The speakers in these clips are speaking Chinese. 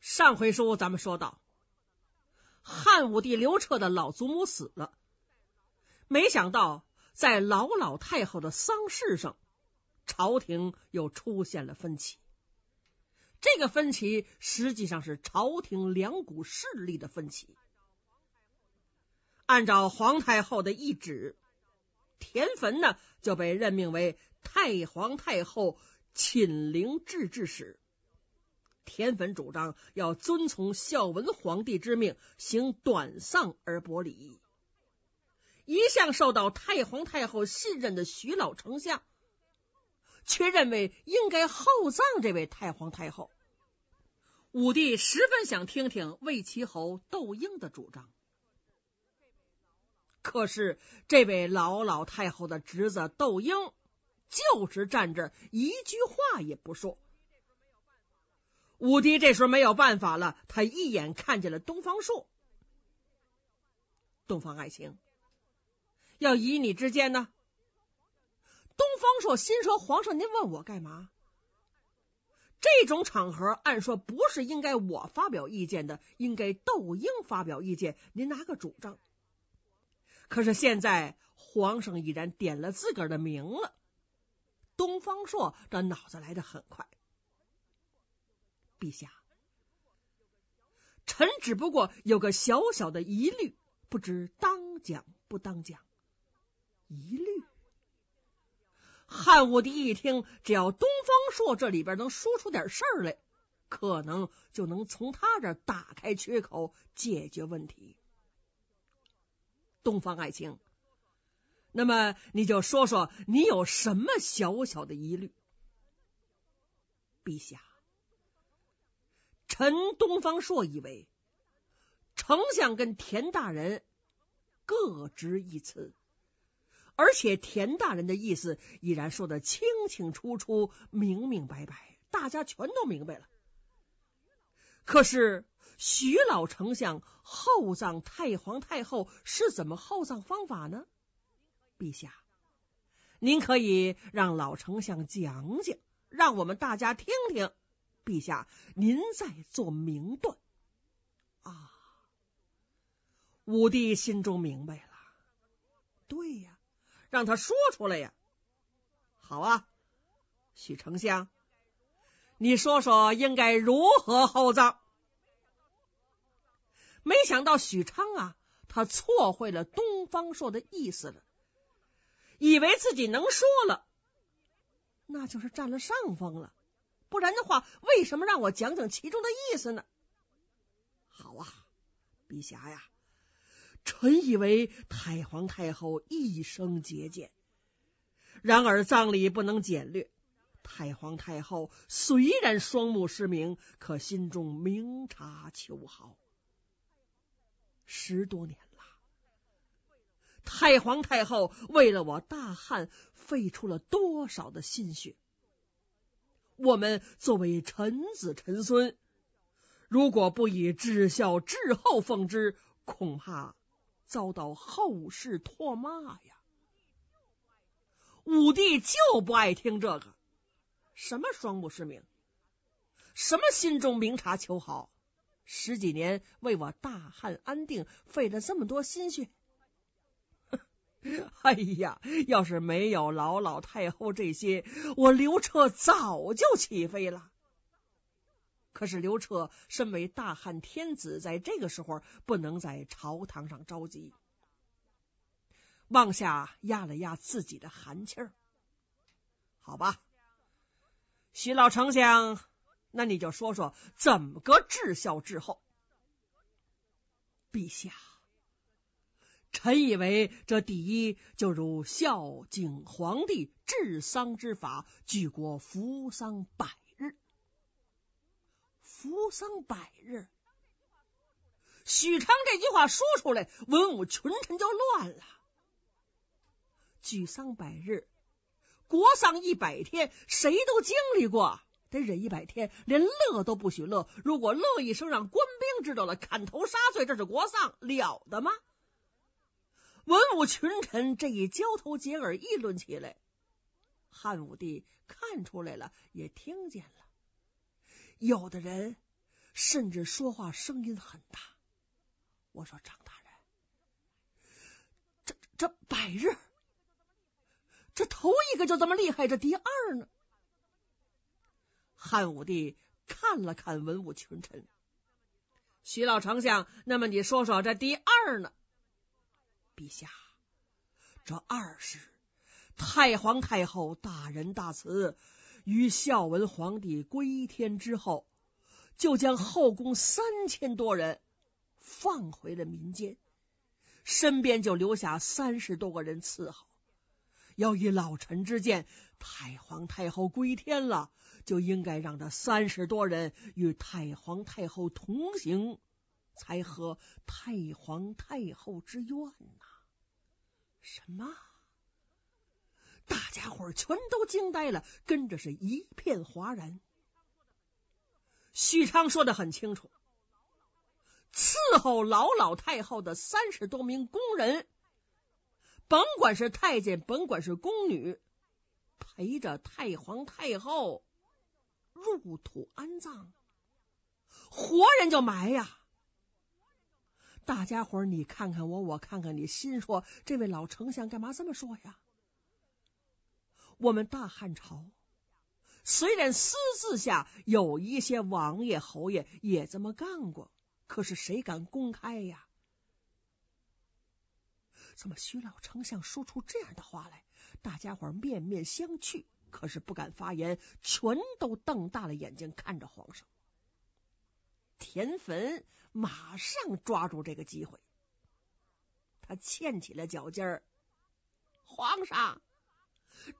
上回书咱们说到，汉武帝刘彻的老祖母死了，没想到在老老太后的丧事上，朝廷又出现了分歧。这个分歧实际上是朝廷两股势力的分歧。按照皇太后的懿旨，田汾呢就被任命为太皇太后寝陵制祭使。田汾主张要遵从孝文皇帝之命，行短丧而薄礼。一向受到太皇太后信任的徐老丞相，却认为应该厚葬这位太皇太后。武帝十分想听听魏齐侯窦婴的主张，可是这位老老太后的侄子窦婴，就是站这一句话也不说。武帝这时候没有办法了，他一眼看见了东方朔，东方爱卿，要以你之见呢？东方朔心说：“皇上，您问我干嘛？这种场合，按说不是应该我发表意见的，应该窦婴发表意见。您拿个主张。可是现在皇上已然点了自个儿的名了，东方朔这脑子来的很快。”陛下，臣只不过有个小小的疑虑，不知当讲不当讲？疑虑。汉武帝一听，只要东方朔这里边能说出点事儿来，可能就能从他这打开缺口，解决问题。东方爱卿，那么你就说说，你有什么小小的疑虑？陛下。臣东方朔以为，丞相跟田大人各执一词，而且田大人的意思已然说得清清楚楚、明明白白，大家全都明白了。可是徐老丞相厚葬太皇太后是怎么厚葬方法呢？陛下，您可以让老丞相讲讲，让我们大家听听。陛下，您在做明断啊！武帝心中明白了，对呀，让他说出来呀。好啊，许丞相，你说说应该如何厚葬？没想到许昌啊，他错会了东方朔的意思了，以为自己能说了，那就是占了上风了。不然的话，为什么让我讲讲其中的意思呢？好啊，陛下呀，臣以为太皇太后一生节俭，然而葬礼不能简略。太皇太后虽然双目失明，可心中明察秋毫。十多年了，太皇太后为了我大汉费出了多少的心血。我们作为臣子、臣孙，如果不以至孝至厚奉之，恐怕遭到后世唾骂呀。武帝就不爱听这个，什么双目失明，什么心中明察秋毫，十几年为我大汉安定费了这么多心血。哎呀，要是没有老老太后这些，我刘彻早就起飞了。可是刘彻身为大汉天子，在这个时候不能在朝堂上着急，往下压了压自己的寒气儿。好吧，徐老丞相，那你就说说怎么个治孝治后，陛下。臣以为，这第一就如孝景皇帝治丧之法，举国扶丧百日。扶丧百日，许昌这句话说出来，文武群臣就乱了。举丧百日，国丧一百天，谁都经历过，得忍一百天，连乐都不许乐。如果乐一声，让官兵知道了，砍头杀罪，这是国丧了得吗？文武群臣这一交头接耳议论起来，汉武帝看出来了，也听见了。有的人甚至说话声音很大。我说张大人，这这百日，这头一个就这么厉害，这第二呢？汉武帝看了看文武群臣，徐老丞相，那么你说说这第二呢？陛下，这二是太皇太后大仁大慈，于孝文皇帝归天之后，就将后宫三千多人放回了民间，身边就留下三十多个人伺候。要以老臣之见，太皇太后归天了，就应该让这三十多人与太皇太后同行，才合太皇太后之愿呐。什么？大家伙全都惊呆了，跟着是一片哗然。许昌说的很清楚：伺候老老太后的三十多名工人，甭管是太监，甭管是宫女，陪着太皇太后入土安葬，活人就埋呀。大家伙你看看我，我看看你，心说这位老丞相干嘛这么说呀？我们大汉朝虽然私自下有一些王爷侯爷也这么干过，可是谁敢公开呀？怎么徐老丞相说出这样的话来？大家伙面面相觑，可是不敢发言，全都瞪大了眼睛看着皇上。田汾马上抓住这个机会，他欠起了脚尖儿。皇上，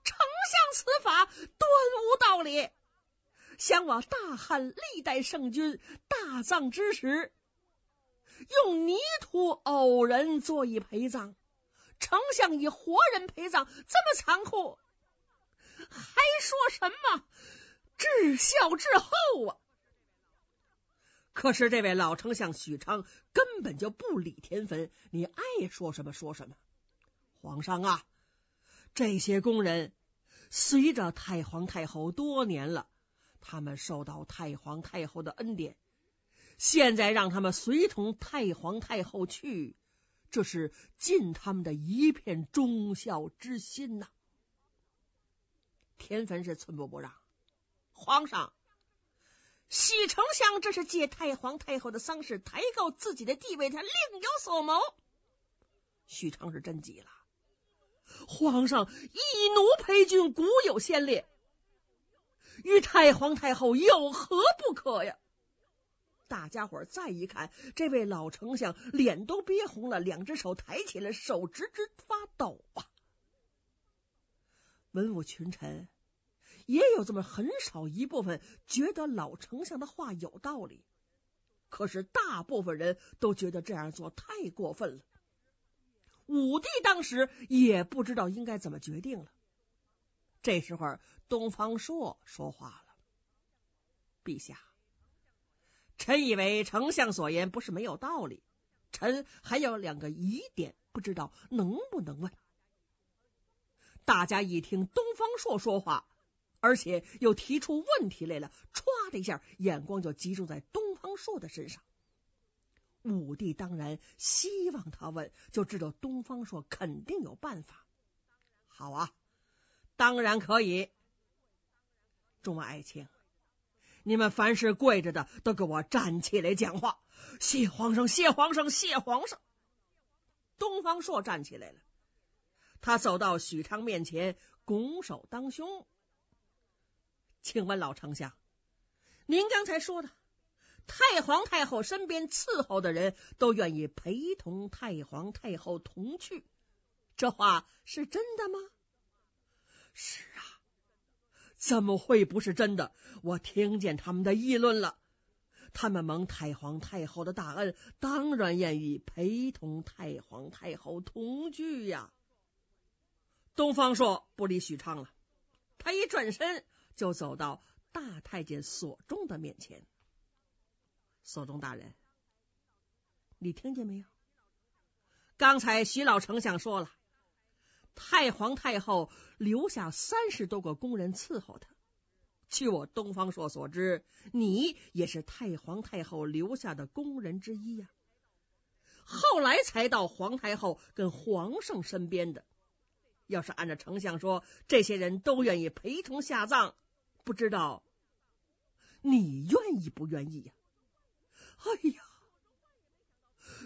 丞相此法断无道理。想我大汉历代圣君大葬之时，用泥土偶人做一陪葬，丞相以活人陪葬，这么残酷，还说什么至孝至厚啊？可是这位老丞相许昌根本就不理田汾，你爱说什么说什么。皇上啊，这些工人随着太皇太后多年了，他们受到太皇太后的恩典，现在让他们随同太皇太后去，这是尽他们的一片忠孝之心呐。田汾是寸步不让，皇上。喜丞相，这是借太皇太后的丧事抬高自己的地位，他另有所谋。许昌是真急了，皇上以奴陪君，古有先例，与太皇太后有何不可呀？大家伙再一看，这位老丞相脸都憋红了，两只手抬起来，手直直发抖啊！文武群臣。也有这么很少一部分觉得老丞相的话有道理，可是大部分人都觉得这样做太过分了。武帝当时也不知道应该怎么决定了。这时候，东方朔说话了：“陛下，臣以为丞相所言不是没有道理。臣还有两个疑点，不知道能不能问？”大家一听东方朔说话。而且又提出问题来了，唰的一下，眼光就集中在东方朔的身上。武帝当然希望他问，就知道东方朔肯定有办法。好啊，当然可以。众位爱卿，你们凡是跪着的都给我站起来讲话。谢皇上，谢皇上，谢皇上。东方朔站起来了，他走到许昌面前，拱手当胸。请问老丞相，您刚才说的太皇太后身边伺候的人都愿意陪同太皇太后同去，这话是真的吗？是啊，怎么会不是真的？我听见他们的议论了，他们蒙太皇太后的大恩，当然愿意陪同太皇太后同居呀。东方朔不理许昌了，他一转身。就走到大太监索中的面前。索中大人，你听见没有？刚才徐老丞相说了，太皇太后留下三十多个宫人伺候他。据我东方朔所知，你也是太皇太后留下的宫人之一呀。后来才到皇太后跟皇上身边的。要是按照丞相说，这些人都愿意陪同下葬。不知道你愿意不愿意呀？哎呀，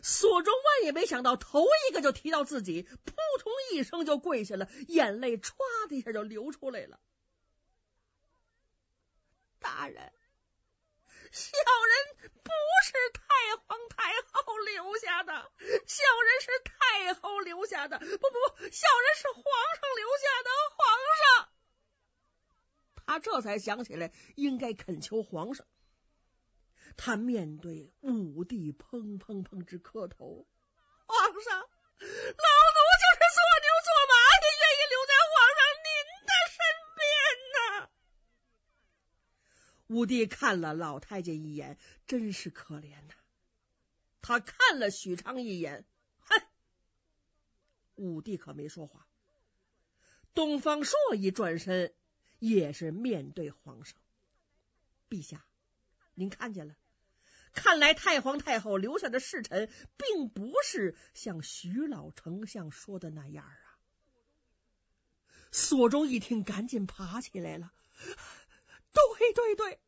索中万也没想到，头一个就提到自己，扑通一声就跪下了，眼泪唰的一下就流出来了。大人，小人不是太皇太后留下的，小人是太后留下的，不不不，小人是皇上留下的，皇上。他这才想起来，应该恳求皇上。他面对武帝，砰砰砰直磕头。皇上，老奴就是做牛做马，也愿意留在皇上您的身边呐。武帝看了老太监一眼，真是可怜呐。他看了许昌一眼，哼。武帝可没说话。东方朔一转身。也是面对皇上，陛下，您看见了？看来太皇太后留下的侍臣，并不是像徐老丞相说的那样啊。索中一听，赶紧爬起来了。对对对，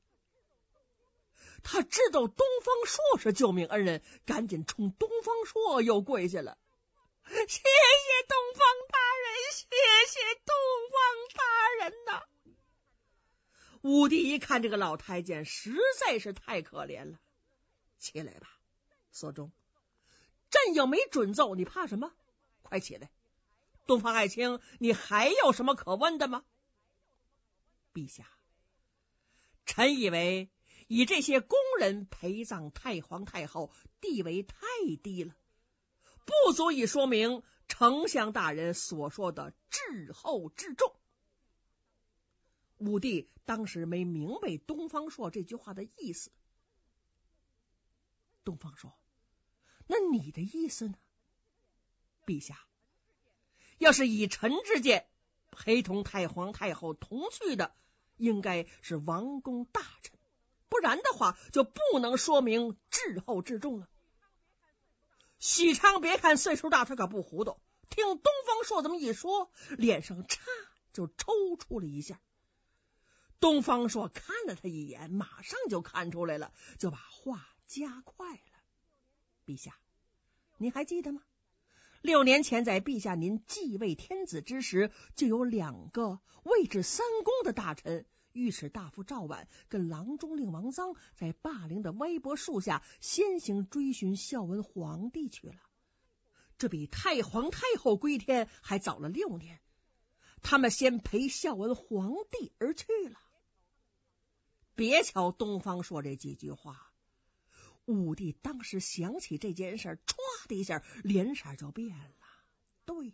他知道东方朔是救命恩人，赶紧冲东方朔又跪下了。谢谢东方大人，谢谢东方大人呐！武帝一看这个老太监实在是太可怜了，起来吧，索中，朕又没准奏，你怕什么？快起来！东方爱卿，你还有什么可问的吗？陛下，臣以为以这些工人陪葬太皇太后，地位太低了，不足以说明丞相大人所说的至厚至重。武帝当时没明白东方朔这句话的意思。东方说：“那你的意思呢，陛下？要是以臣之见，陪同太皇太后同去的，应该是王公大臣，不然的话，就不能说明至厚至重了。”许昌，别看岁数大，他可不糊涂。听东方朔这么一说，脸上差就抽搐了一下。东方朔看了他一眼，马上就看出来了，就把话加快了：“陛下，您还记得吗？六年前，在陛下您继位天子之时，就有两个位至三公的大臣，御史大夫赵绾跟郎中令王臧，在霸陵的歪脖树下先行追寻孝文皇帝去了。这比太皇太后归天还早了六年，他们先陪孝文皇帝而去了。”别瞧东方说这几句话，武帝当时想起这件事，唰的一下脸色就变了。对呀，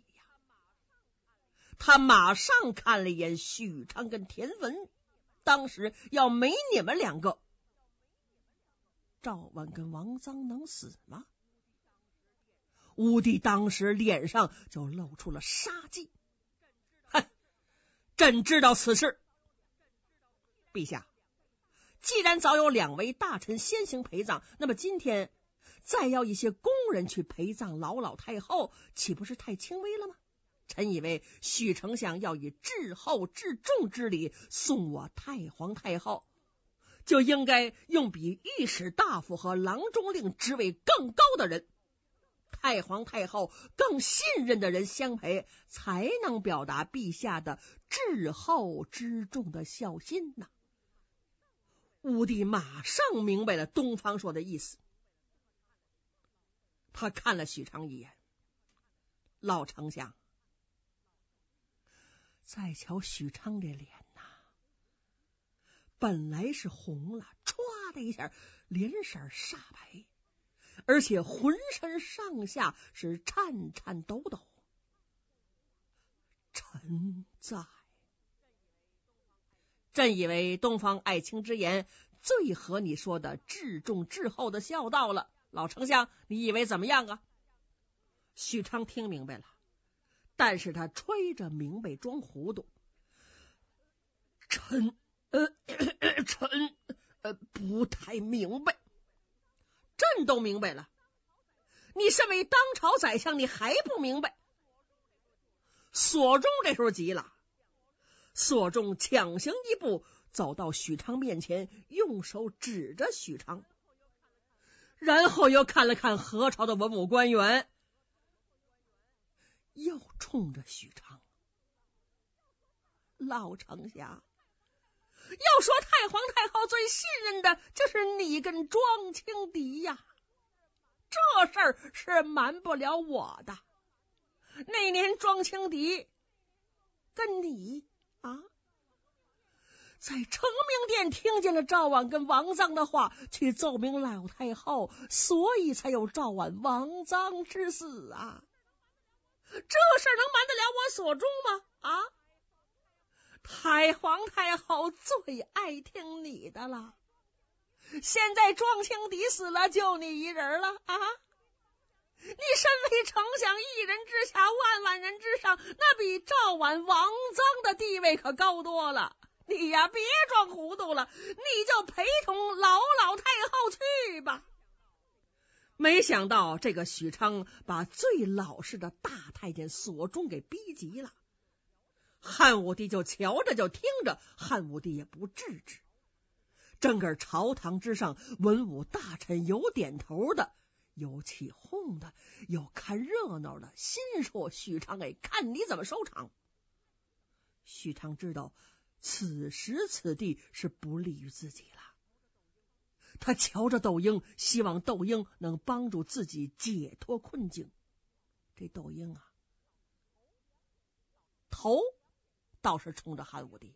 他马上看了一眼许昌跟田文，当时要没你们两个，赵文跟王臧能死吗？武帝当时脸上就露出了杀机。哼，朕知道此事，陛下。既然早有两位大臣先行陪葬，那么今天再要一些工人去陪葬老老太后，岂不是太轻微了吗？臣以为，许丞相要以至厚至重之礼送我太皇太后，就应该用比御史大夫和郎中令职位更高的人、太皇太后更信任的人相陪，才能表达陛下的至厚之重的孝心呐。武帝马上明白了东方朔的意思，他看了许昌一眼，老丞相，再瞧许昌这脸呐，本来是红了，歘的一下脸色煞白，而且浑身上下是颤颤抖抖，臣在。朕以为东方爱卿之言最合你说的至重至厚的孝道了，老丞相，你以为怎么样啊？许昌听明白了，但是他揣着明白装糊涂。臣，呃，臣，呃，不太明白。朕都明白了，你身为当朝宰相，你还不明白？所中这时候急了。索中抢行一步，走到许昌面前，用手指着许昌，然后又看了看何朝的文武官员，又冲着许昌：“老丞相，要说太皇太后最信任的就是你跟庄青敌呀，这事儿是瞒不了我的。那年庄青敌跟你。”啊，在成明殿听见了赵婉跟王臧的话，去奏明老太后，所以才有赵婉、王臧之死啊。这事能瞒得了我所中吗？啊！太皇太后最爱听你的了，现在庄清迪死了，就你一人了啊！你身为丞相，一人之下，万万人之上，那比赵婉、王臧的地位可高多了。你呀，别装糊涂了，你就陪同老老太后去吧。没想到这个许昌把最老实的大太监索中给逼急了。汉武帝就瞧着，就听着，汉武帝也不制止。整个朝堂之上，文武大臣有点头的。有起哄的，有看热闹的，心说：“许昌哎，看你怎么收场。”许昌知道此时此地是不利于自己了，他瞧着窦婴，希望窦婴能帮助自己解脱困境。这窦婴啊，头倒是冲着汉武帝，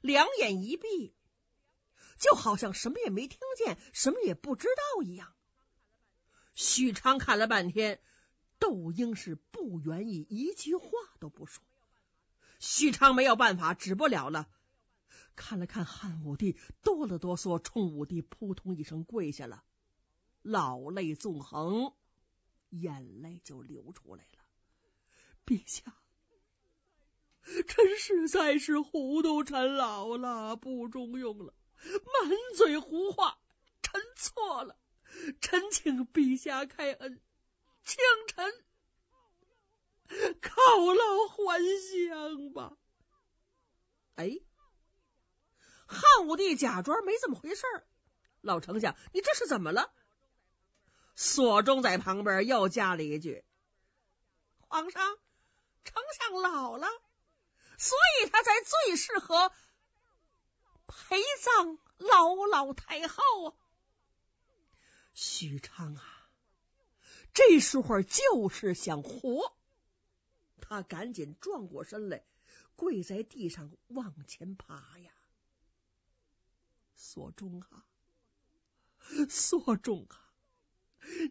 两眼一闭，就好像什么也没听见，什么也不知道一样。许昌看了半天，窦婴是不愿意一句话都不说。许昌没有办法，止不了了。看了看汉武帝，哆了哆嗦，冲武帝扑通一声跪下了，老泪纵横，眼泪就流出来了。陛下，臣实在是糊涂，臣老了，不中用了，满嘴胡话，臣错了。臣请陛下开恩，请臣告老还乡吧。哎，汉武帝假装没这么回事儿。老丞相，你这是怎么了？索中在旁边又加了一句：“皇上，丞相老了，所以他才最适合陪葬老老太后啊。”许昌啊，这时候就是想活，他赶紧转过身来，跪在地上往前爬呀。索中啊，索中啊，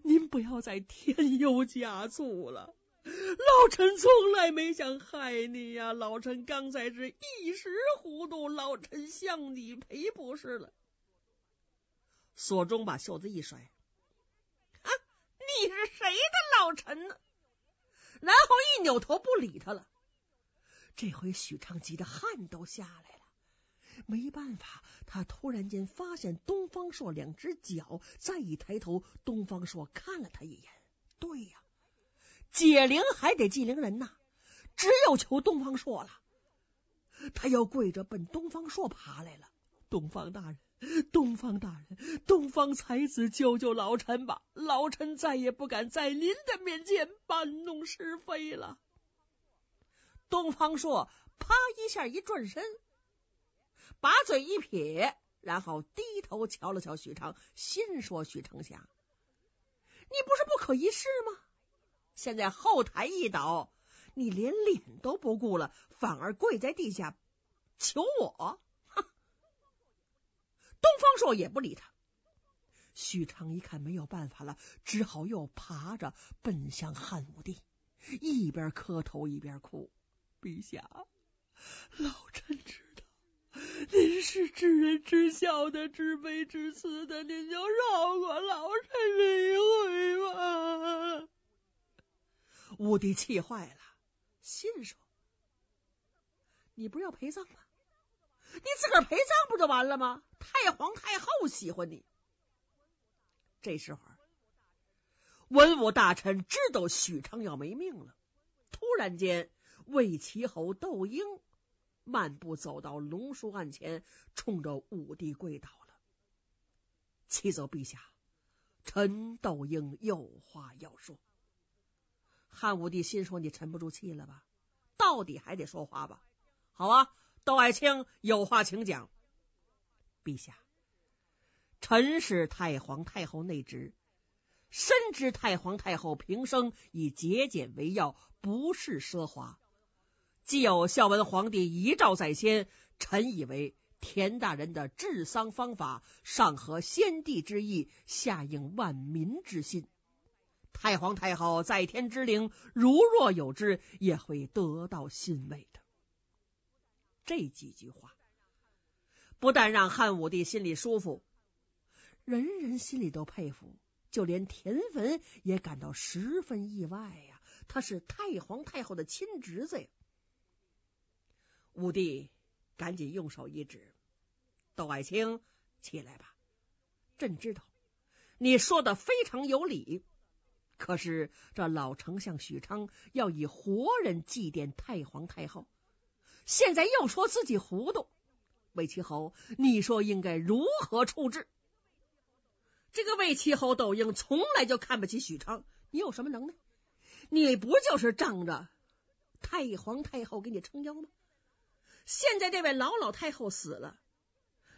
您不要再添油加醋了。老臣从来没想害你呀，老臣刚才是一时糊涂，老臣向你赔不是了。索中把袖子一甩。你是谁的老臣呢？然后一扭头不理他了。这回许昌急的汗都下来了，没办法，他突然间发现东方朔两只脚，再一抬头，东方朔看了他一眼。对呀，解铃还得系铃人呐，只有求东方朔了。他要跪着奔东方朔爬来了，东方大人。东方大人，东方才子，救救老臣吧！老臣再也不敢在您的面前搬弄是非了。东方朔啪一下一转身，把嘴一撇，然后低头瞧了瞧许昌，心说：“许丞相，你不是不可一世吗？现在后台一倒，你连脸都不顾了，反而跪在地下求我。”东方朔也不理他，许昌一看没有办法了，只好又爬着奔向汉武帝，一边磕头一边哭：“陛下，老臣知道您是知人知孝的，知悲知慈的，您就饶过老臣这一回吧。”武帝气坏了，信说：“你不是要陪葬吗？你自个儿陪葬不就完了吗？”太皇太后喜欢你。这时候，文武大臣知道许昌要没命了。突然间，魏齐侯窦婴漫步走到龙书案前，冲着武帝跪倒了：“启奏陛下，臣窦婴有话要说。”汉武帝心说：“你沉不住气了吧？到底还得说话吧？”好啊，窦爱卿有话请讲。陛下，臣是太皇太后内侄，深知太皇太后平生以节俭为要，不是奢华。既有孝文皇帝遗诏在先，臣以为田大人的治丧方法上合先帝之意，下应万民之心。太皇太后在天之灵，如若有知，也会得到欣慰的。这几句话。不但让汉武帝心里舒服，人人心里都佩服，就连田文也感到十分意外呀。他是太皇太后的亲侄子呀。武帝赶紧用手一指：“窦爱卿，起来吧。朕知道你说的非常有理，可是这老丞相许昌要以活人祭奠太皇太后，现在又说自己糊涂。”魏齐侯，你说应该如何处置这个魏齐侯？窦婴从来就看不起许昌，你有什么能耐？你不就是仗着太皇太后给你撑腰吗？现在这位老老太后死了，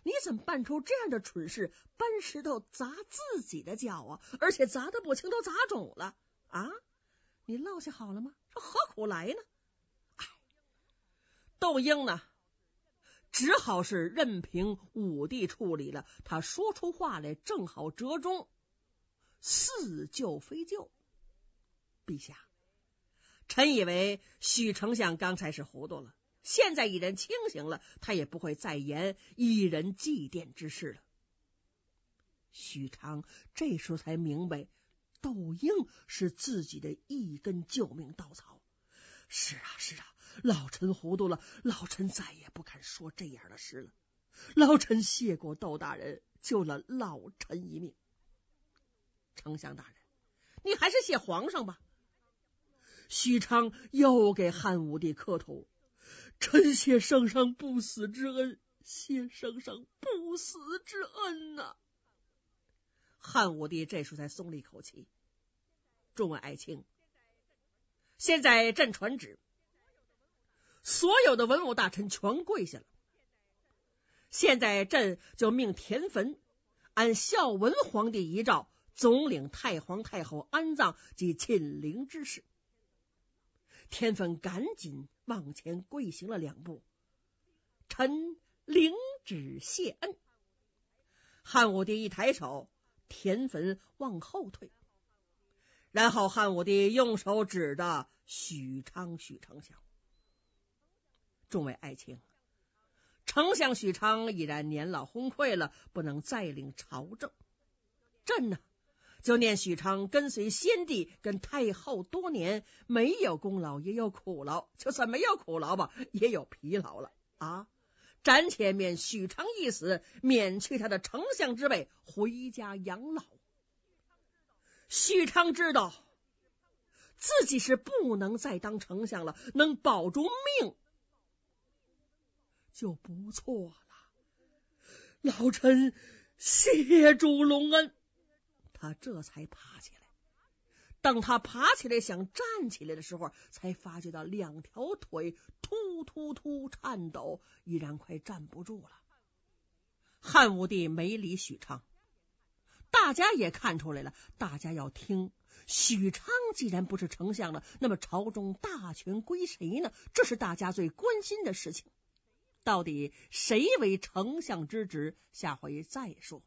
你怎么办出这样的蠢事，搬石头砸自己的脚啊！而且砸的不轻，都砸肿了啊！你落下好了吗？这何苦来呢？哎，窦婴呢？只好是任凭武帝处理了。他说出话来正好折中，似救非救。陛下，臣以为许丞相刚才是糊涂了，现在已然清醒了，他也不会再言一人祭奠之事了。许昌这时候才明白，窦婴是自己的一根救命稻草。是啊，是啊。老臣糊涂了，老臣再也不敢说这样的事了。老臣谢过窦大人，救了老臣一命。丞相大人，你还是谢皇上吧。许昌又给汉武帝磕头，臣谢圣上不死之恩，谢圣上不死之恩呐。汉武帝这时才松了一口气。众位爱卿，现在朕传旨。所有的文武大臣全跪下了。现在，朕就命田汾按孝文皇帝遗诏总领太皇太后安葬及寝陵之事。田汾赶紧往前跪行了两步，臣领旨谢恩。汉武帝一抬手，田汾往后退。然后，汉武帝用手指着许昌许昌想，众位爱卿，丞相许昌已然年老昏聩了，不能再领朝政。朕呢，就念许昌跟随先帝跟太后多年，没有功劳也有苦劳，就算没有苦劳吧，也有疲劳了啊！暂且免许昌一死，免去他的丞相之位，回家养老。许昌知道自己是不能再当丞相了，能保住命。就不错了，老臣谢主隆恩。他这才爬起来，等他爬起来想站起来的时候，才发觉到两条腿突突突颤抖，依然快站不住了。汉武帝没理许昌，大家也看出来了。大家要听，许昌既然不是丞相了，那么朝中大权归谁呢？这是大家最关心的事情。到底谁为丞相之职？下回再说。